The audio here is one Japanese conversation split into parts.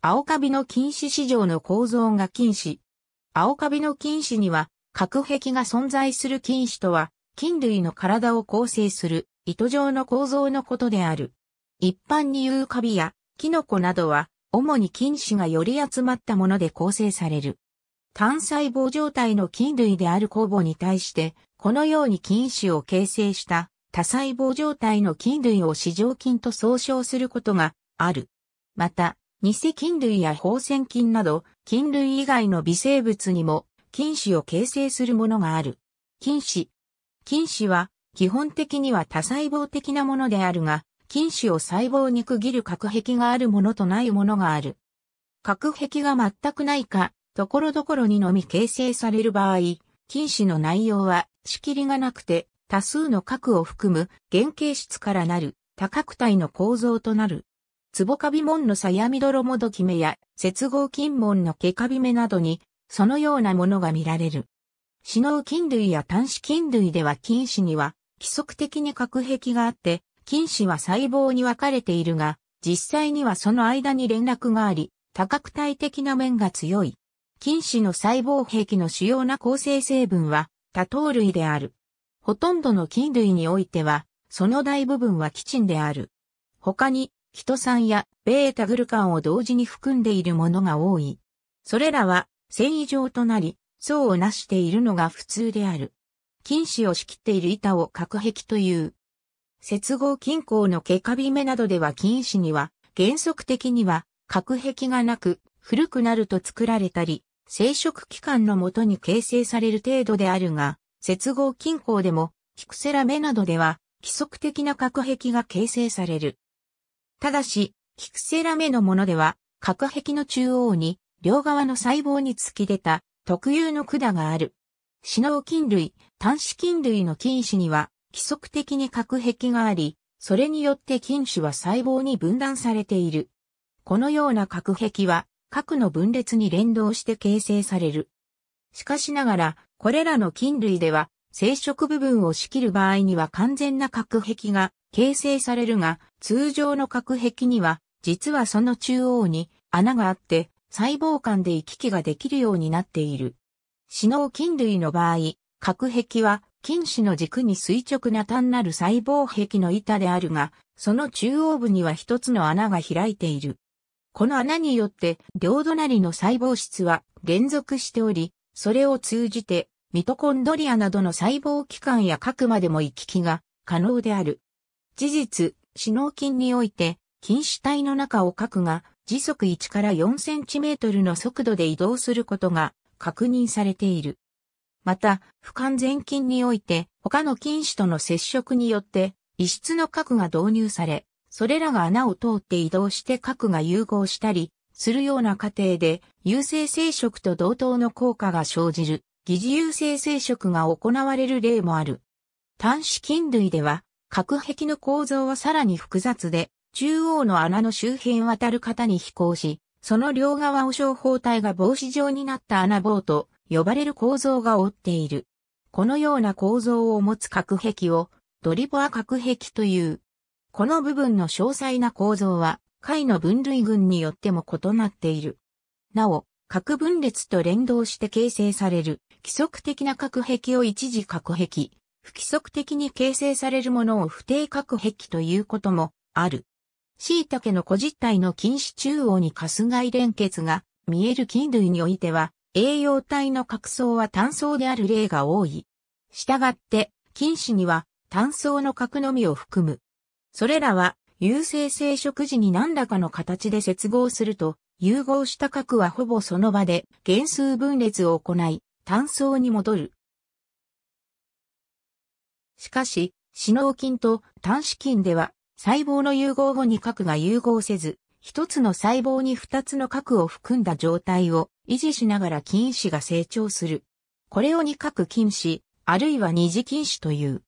青カビの菌糸市場の構造が菌糸。青カビの菌糸には、核壁が存在する菌糸とは、菌類の体を構成する糸状の構造のことである。一般に言うカビやキノコなどは、主に菌糸がより集まったもので構成される。単細胞状態の菌類である酵母に対して、このように菌糸を形成した多細胞状態の菌類を市場菌と総称することがある。また、偽菌類や放線菌など、菌類以外の微生物にも、菌糸を形成するものがある。菌糸。菌糸は、基本的には多細胞的なものであるが、菌糸を細胞に区切る核壁があるものとないものがある。核壁が全くないか、ところどころにのみ形成される場合、菌糸の内容は、仕切りがなくて、多数の核を含む原型質からなる、多角体の構造となる。ボカビ門のさやみどろもどきめや、接合金門の毛カビめなどに、そのようなものが見られる。死の菌類や端子菌類では菌糸には、規則的に隔壁があって、菌糸は細胞に分かれているが、実際にはその間に連絡があり、多角体的な面が強い。菌糸の細胞壁の主要な構成成分は、多糖類である。ほとんどの菌類においては、その大部分は基ンである。他に、キト酸やベータグルカンを同時に含んでいるものが多い。それらは繊維状となり、層をなしているのが普通である。菌糸を仕切っている板を隔壁という。接合均衡の毛カビ目などでは菌糸には原則的には隔壁がなく古くなると作られたり、生殖期間のもとに形成される程度であるが、接合均衡でもキクセラ目などでは規則的な隔壁が形成される。ただし、キクセラ目のものでは、核壁の中央に、両側の細胞に突き出た、特有の管がある。死脳菌類、端子菌類の菌糸には、規則的に核壁があり、それによって菌種は細胞に分断されている。このような核壁は、核の分裂に連動して形成される。しかしながら、これらの菌類では、生殖部分を仕切る場合には完全な核壁が形成されるが、通常の隔壁には、実はその中央に穴があって、細胞間で行き来ができるようになっている。死脳菌類の場合、隔壁は菌糸の軸に垂直な単なる細胞壁の板であるが、その中央部には一つの穴が開いている。この穴によって両隣の細胞質は連続しており、それを通じてミトコンドリアなどの細胞器官や核までも行き来が可能である。事実、死脳筋において、筋死体の中を核が時速1から4センチメートルの速度で移動することが確認されている。また、不完全筋において、他の筋死との接触によって、異質の核が導入され、それらが穴を通って移動して核が融合したり、するような過程で、有性生殖と同等の効果が生じる、疑似有性生殖が行われる例もある。端子菌類では、隔壁の構造はさらに複雑で、中央の穴の周辺渡る方に飛行し、その両側を小砲体が帽子状になった穴棒と呼ばれる構造が覆っている。このような構造を持つ隔壁をドリボア隔壁という。この部分の詳細な構造は解の分類群によっても異なっている。なお、核分裂と連動して形成される規則的な隔壁を一時隔壁、不規則的に形成されるものを不定核壁ということもある。椎茸の小実体の筋子中央に下す外連結が見える菌類においては、栄養体の核層は単層である例が多い。したがって、菌糸には単層の核のみを含む。それらは、有性生殖時に何らかの形で接合すると、融合した核はほぼその場で減数分裂を行い、単層に戻る。しかし、死脳菌と単子菌では、細胞の融合後に核が融合せず、一つの細胞に二つの核を含んだ状態を維持しながら菌子が成長する。これを二核菌子、あるいは二次菌子という。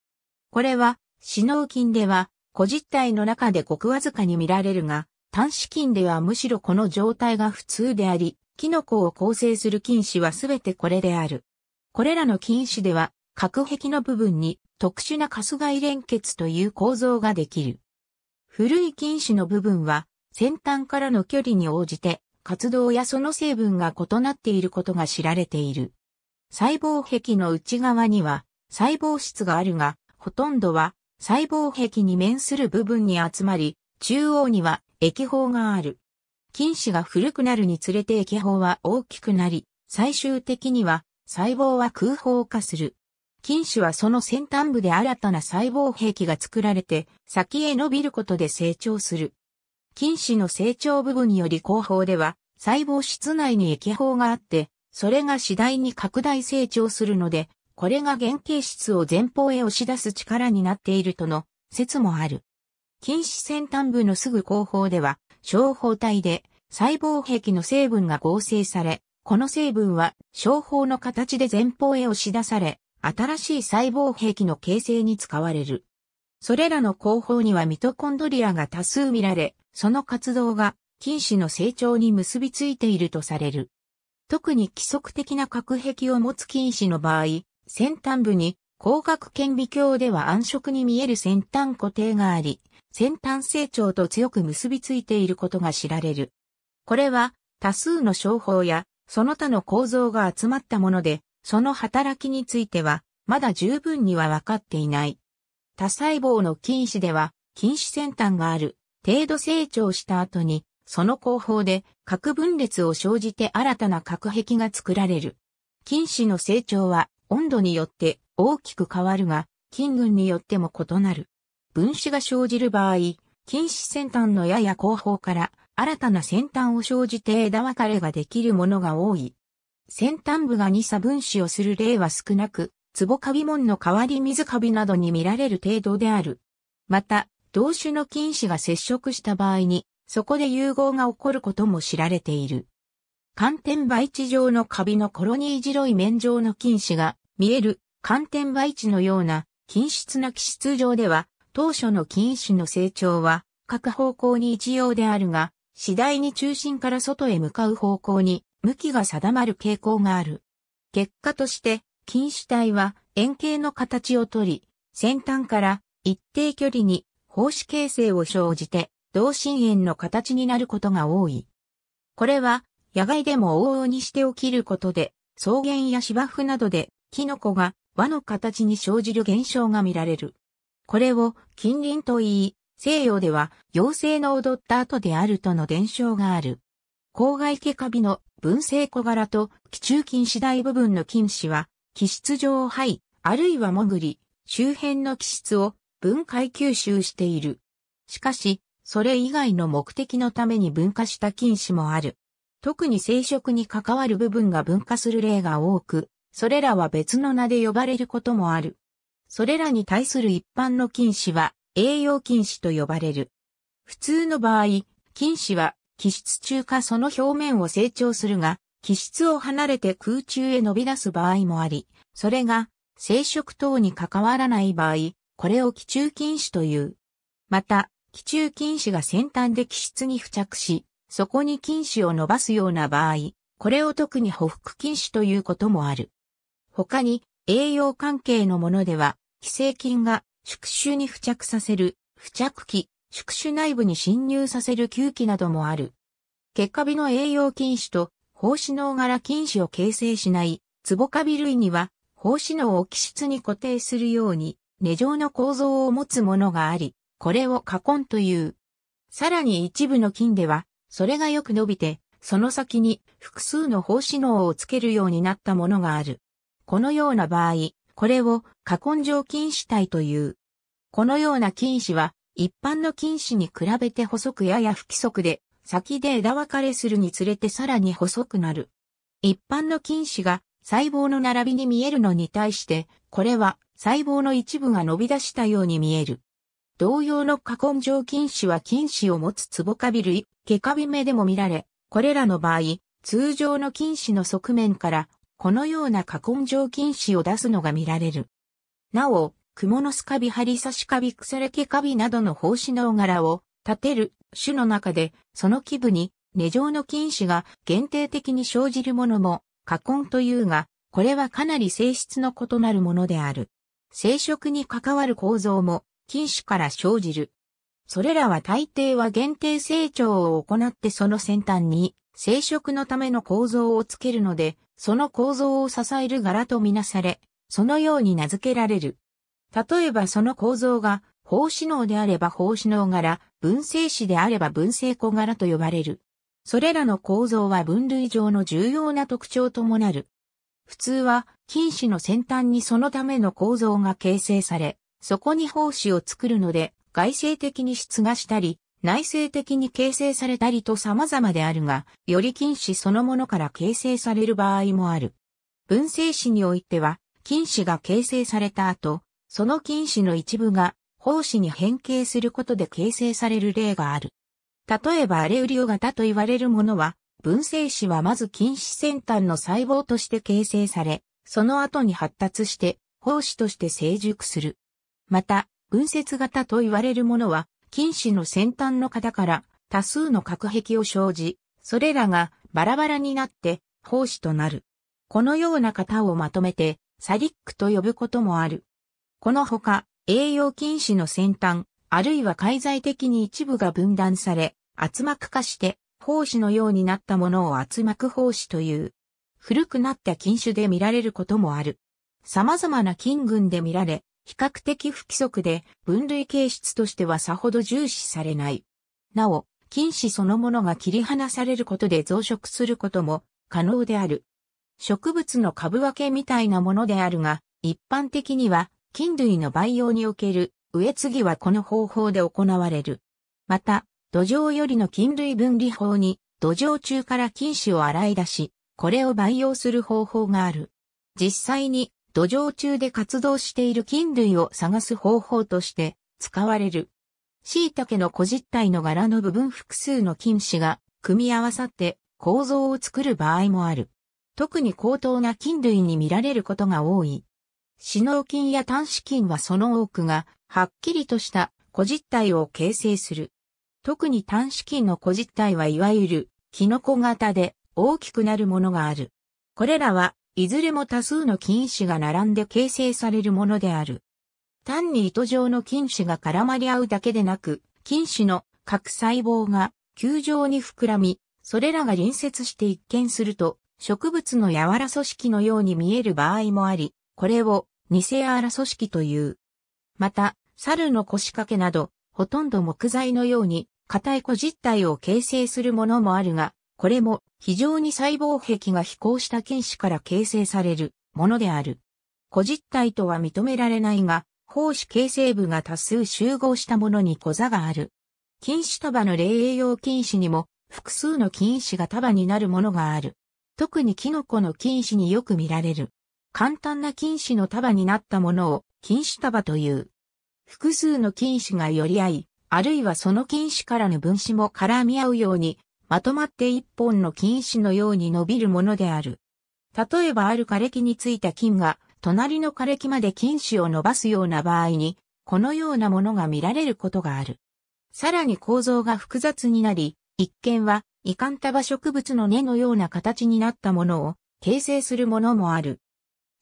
これは、死脳菌では、個実体の中でごくわずかに見られるが、単子菌ではむしろこの状態が普通であり、キノコを構成する菌子はすべてこれである。これらの菌子では、核壁の部分に特殊なカス外連結という構造ができる。古い菌糸の部分は、先端からの距離に応じて、活動やその成分が異なっていることが知られている。細胞壁の内側には、細胞質があるが、ほとんどは細胞壁に面する部分に集まり、中央には液胞がある。菌糸が古くなるにつれて液胞は大きくなり、最終的には細胞は空胞化する。菌種はその先端部で新たな細胞壁が作られて、先へ伸びることで成長する。菌種の成長部分により後方では、細胞室内に液胞があって、それが次第に拡大成長するので、これが原型質を前方へ押し出す力になっているとの説もある。菌糸先端部のすぐ後方では、小胞体で細胞壁の成分が合成され、この成分は小胞の形で前方へ押し出され、新しい細胞壁の形成に使われる。それらの後方にはミトコンドリアが多数見られ、その活動が菌糸の成長に結びついているとされる。特に規則的な核壁を持つ菌糸の場合、先端部に光学顕微鏡では暗色に見える先端固定があり、先端成長と強く結びついていることが知られる。これは多数の商法やその他の構造が集まったもので、その働きについては、まだ十分には分かっていない。多細胞の菌糸では、菌糸先端がある、程度成長した後に、その後方で核分裂を生じて新たな核壁が作られる。菌糸の成長は温度によって大きく変わるが、菌群によっても異なる。分子が生じる場合、菌糸先端のやや後方から新たな先端を生じて枝分かれができるものが多い。先端部が二差分子をする例は少なく、壺カビ門の代わり水カビなどに見られる程度である。また、同種の菌糸が接触した場合に、そこで融合が起こることも知られている。寒天培地上のカビのコロニー白い面状の菌糸が見える寒天培地のような均質な気質上では、当初の菌糸の成長は各方向に一様であるが、次第に中心から外へ向かう方向に向きが定まる傾向がある。結果として、菌糸体は円形の形をとり、先端から一定距離に胞子形成を生じて、同心円の形になることが多い。これは、野外でも往々にして起きることで、草原や芝生などで、キノコが輪の形に生じる現象が見られる。これを近隣と言い、西洋では妖精の踊った後であるとの伝承がある。郊外ケカビの分性小柄と、気中筋次第部分の筋子は、気質上肺、あるいは潜り、周辺の気質を分解吸収している。しかし、それ以外の目的のために分化した菌糸もある。特に生殖に関わる部分が分化する例が多く、それらは別の名で呼ばれることもある。それらに対する一般の菌糸は栄養菌糸と呼ばれる。普通の場合、菌糸は気質中かその表面を成長するが、気質を離れて空中へ伸び出す場合もあり、それが生殖等に関わらない場合、これを気中菌糸という。また、気中菌糸が先端で気質に付着し、そこに菌糸を伸ばすような場合、これを特に補腹菌糸ということもある。他に、栄養関係のものでは、寄生菌が宿主に付着させる、付着器、宿主内部に侵入させる吸気などもある。結果日の栄養菌種と、胞子能柄菌種を形成しない、ツボカビ類には、胞子能を気質に固定するように、根状の構造を持つものがあり、これを過根という。さらに一部の菌では、それがよく伸びて、その先に複数の胞子脳をつけるようになったものがある。このような場合、これを過根状菌糸体という。このような菌糸は、一般の菌糸に比べて細くやや不規則で、先で枝分かれするにつれてさらに細くなる。一般の菌糸が細胞の並びに見えるのに対して、これは細胞の一部が伸び出したように見える。同様の過根状菌糸は菌糸を持つツボカビ類、毛カビ目でも見られ、これらの場合、通常の菌糸の側面から、このような花根状菌糸を出すのが見られる。なお、クモのスカビハリサシカビクサレケカビなどの胞子の柄を立てる種の中で、その基部に、根状の菌糸が限定的に生じるものも、花根というが、これはかなり性質の異なるものである。生殖に関わる構造も、菌糸から生じる。それらは大抵は限定成長を行ってその先端に生殖のための構造をつけるので、その構造を支える柄とみなされ、そのように名付けられる。例えばその構造が方子能であれば方子能柄、文生子であれば文生子柄と呼ばれる。それらの構造は分類上の重要な特徴ともなる。普通は、菌糸の先端にそのための構造が形成され、そこに胞子を作るので、外性的に出芽したり、内性的に形成されたりと様々であるが、より菌糸そのものから形成される場合もある。分性子においては、菌糸が形成された後、その菌糸の一部が胞子に変形することで形成される例がある。例えばアレウリオ型と言われるものは、分生子はまず近視先端の細胞として形成され、その後に発達して、胞子として成熟する。また、分節型と言われるものは、近視の先端の型から多数の核壁を生じ、それらがバラバラになって胞子となる。このような型をまとめて、サリックと呼ぶこともある。このほか、栄養菌糸の先端、あるいは介在的に一部が分断され、圧膜化して、胞子のようになったものを圧膜胞子という。古くなった菌種で見られることもある。様々な菌群で見られ、比較的不規則で分類形質としてはさほど重視されない。なお、菌糸そのものが切り離されることで増殖することも可能である。植物の株分けみたいなものであるが、一般的には菌類の培養における植え継ぎはこの方法で行われる。また、土壌よりの菌類分離法に、土壌中から菌種を洗い出し、これを培養する方法がある。実際に、土壌中で活動している菌類を探す方法として使われる。椎茸の小実体の柄の部分複数の菌種が組み合わさって構造を作る場合もある。特に高等な菌類に見られることが多い。死脳筋や短子筋はその多くが、はっきりとした個実体を形成する。特に短子筋の個実体はいわゆる、キノコ型で大きくなるものがある。これらは、いずれも多数の菌糸が並んで形成されるものである。単に糸状の菌糸が絡まり合うだけでなく、菌糸の各細胞が球状に膨らみ、それらが隣接して一見すると、植物の柔ら組織のように見える場合もあり、これをニセアーラ組織という。また、猿の腰掛けなど、ほとんど木材のように、硬い小実体を形成するものもあるが、これも非常に細胞壁が飛行した菌糸から形成されるものである。小実体とは認められないが、胞子形成部が多数集合したものに小座がある。菌糸束の霊栄養菌糸にも複数の菌糸が束になるものがある。特にキノコの菌糸によく見られる。簡単な菌糸の束になったものを菌糸束という。複数の菌糸が寄り合い、あるいはその菌糸からの分子も絡み合うように、まとまって一本の菌糸のように伸びるものである。例えばある枯れ木についた菌が、隣の枯れ木まで菌糸を伸ばすような場合に、このようなものが見られることがある。さらに構造が複雑になり、一見は、異管束植物の根のような形になったものを形成するものもある。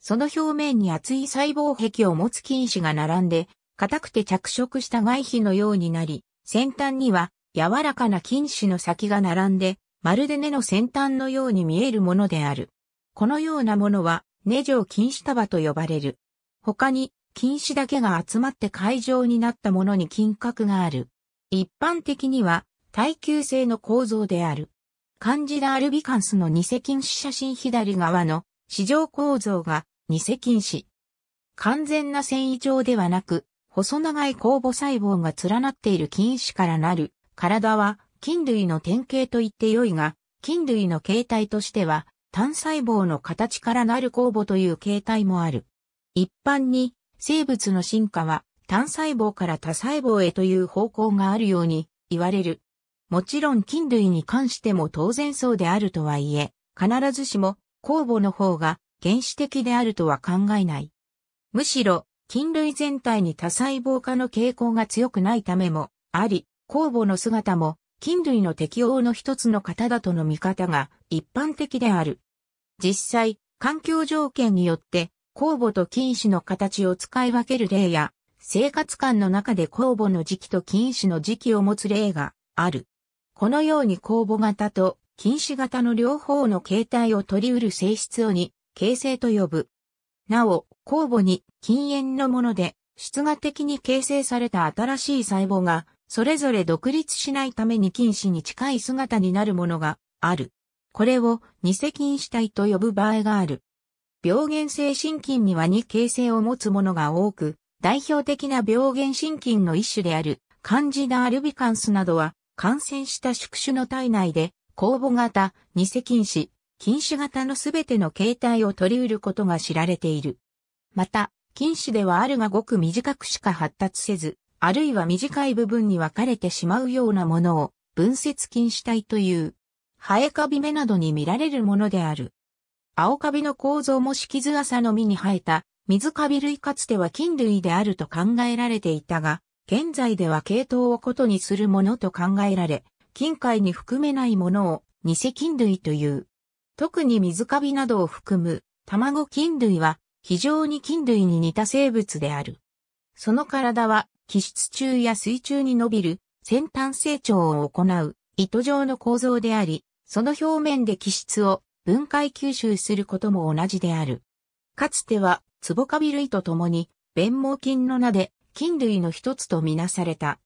その表面に厚い細胞壁を持つ菌糸が並んで、硬くて着色した外皮のようになり、先端には柔らかな菌糸の先が並んで、まるで根の先端のように見えるものである。このようなものは、根状菌糸束と呼ばれる。他に、菌糸だけが集まって海場になったものに菌核がある。一般的には、耐久性の構造である。カンジダ・アルビカンスの偽菌糸写真左側の市場構造が偽菌糸。完全な繊維状ではなく、細長い酵母細胞が連なっている菌糸からなる、体は菌類の典型と言ってよいが、菌類の形態としては、単細胞の形からなる酵母という形態もある。一般に、生物の進化は、単細胞から多細胞へという方向があるように言われる。もちろん菌類に関しても当然そうであるとはいえ、必ずしも酵母の方が原始的であるとは考えない。むしろ、菌類全体に多細胞化の傾向が強くないためも、あり、酵母の姿も、菌類の適応の一つの型だとの見方が一般的である。実際、環境条件によって、酵母と菌糸の形を使い分ける例や、生活感の中で酵母の時期と菌糸の時期を持つ例がある。このように酵母型と禁止型の両方の形態を取り得る性質をに、形成と呼ぶ。なお、酵母に禁煙のもので、出芽的に形成された新しい細胞が、それぞれ独立しないために菌糸に近い姿になるものがある。これを偽菌死体と呼ぶ場合がある。病原性心筋には2形成を持つものが多く、代表的な病原心筋の一種であるカンジダアルビカンスなどは、感染した宿主の体内で公募型、偽禁止、禁止型のすべての形態を取り得ることが知られている。また、禁止ではあるがごく短くしか発達せず、あるいは短い部分に分かれてしまうようなものを分節禁止体という、生えカビ目などに見られるものである。青カビの構造も色図朝の実に生えた水カビ類かつては菌類であると考えられていたが、現在では系統をことにするものと考えられ、金塊に含めないものを偽菌類という。特に水カビなどを含む卵菌類は非常に菌類に似た生物である。その体は気質中や水中に伸びる先端成長を行う糸状の構造であり、その表面で気質を分解吸収することも同じである。かつては、ツボカビ類と共に、弁毛菌の名で、菌類の一つとみなされた。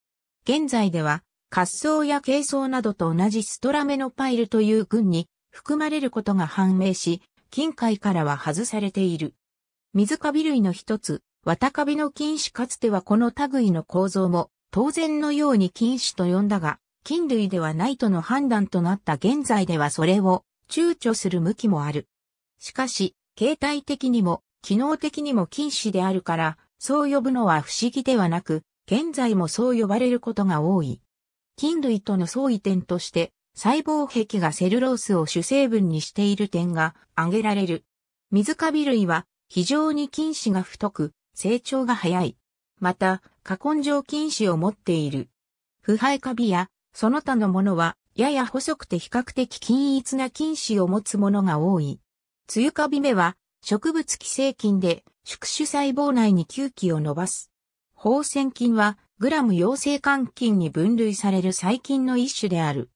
現在では、滑走や軽装などと同じストラメノパイルという群に含まれることが判明し、近海からは外されている。水カビ類の一つ、ワタカビの菌種かつてはこの類の構造も当然のように菌種と呼んだが、菌類ではないとの判断となった現在ではそれを躊躇する向きもある。しかし、形態的にも機能的にも菌種であるから、そう呼ぶのは不思議ではなく、現在もそう呼ばれることが多い。菌類との相違点として、細胞壁がセルロースを主成分にしている点が挙げられる。水カビ類は非常に菌糸が太く、成長が早い。また、花根状菌糸を持っている。腐敗カビや、その他のものは、やや細くて比較的均一な菌糸を持つものが多い。梅雨カビ目は、植物寄生菌で、宿主細胞内に吸気を伸ばす。放線菌は、グラム陽性肝菌に分類される細菌の一種である。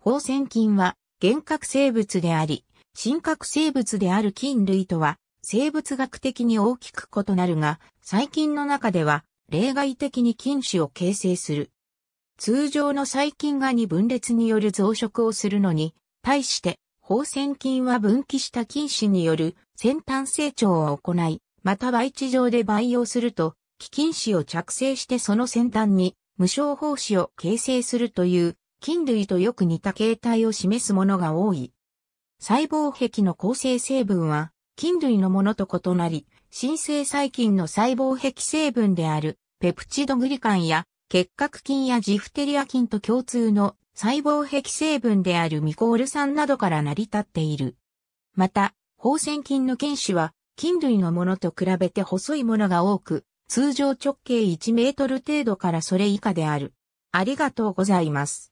放線菌は原核生物であり、真核生物である菌類とは生物学的に大きく異なるが、細菌の中では例外的に菌種を形成する。通常の細菌が2分裂による増殖をするのに、対して放線菌は分岐した菌種による先端成長を行い、または位置上で培養すると、貴金紙を着生してその先端に無償胞子を形成するという菌類とよく似た形態を示すものが多い。細胞壁の構成成分は菌類のものと異なり、新生細菌の細胞壁成分であるペプチドグリカンや結核菌やジフテリア菌と共通の細胞壁成分であるミコール酸などから成り立っている。また、放線菌の菌糸は菌類のものと比べて細いものが多く、通常直径1メートル程度からそれ以下である。ありがとうございます。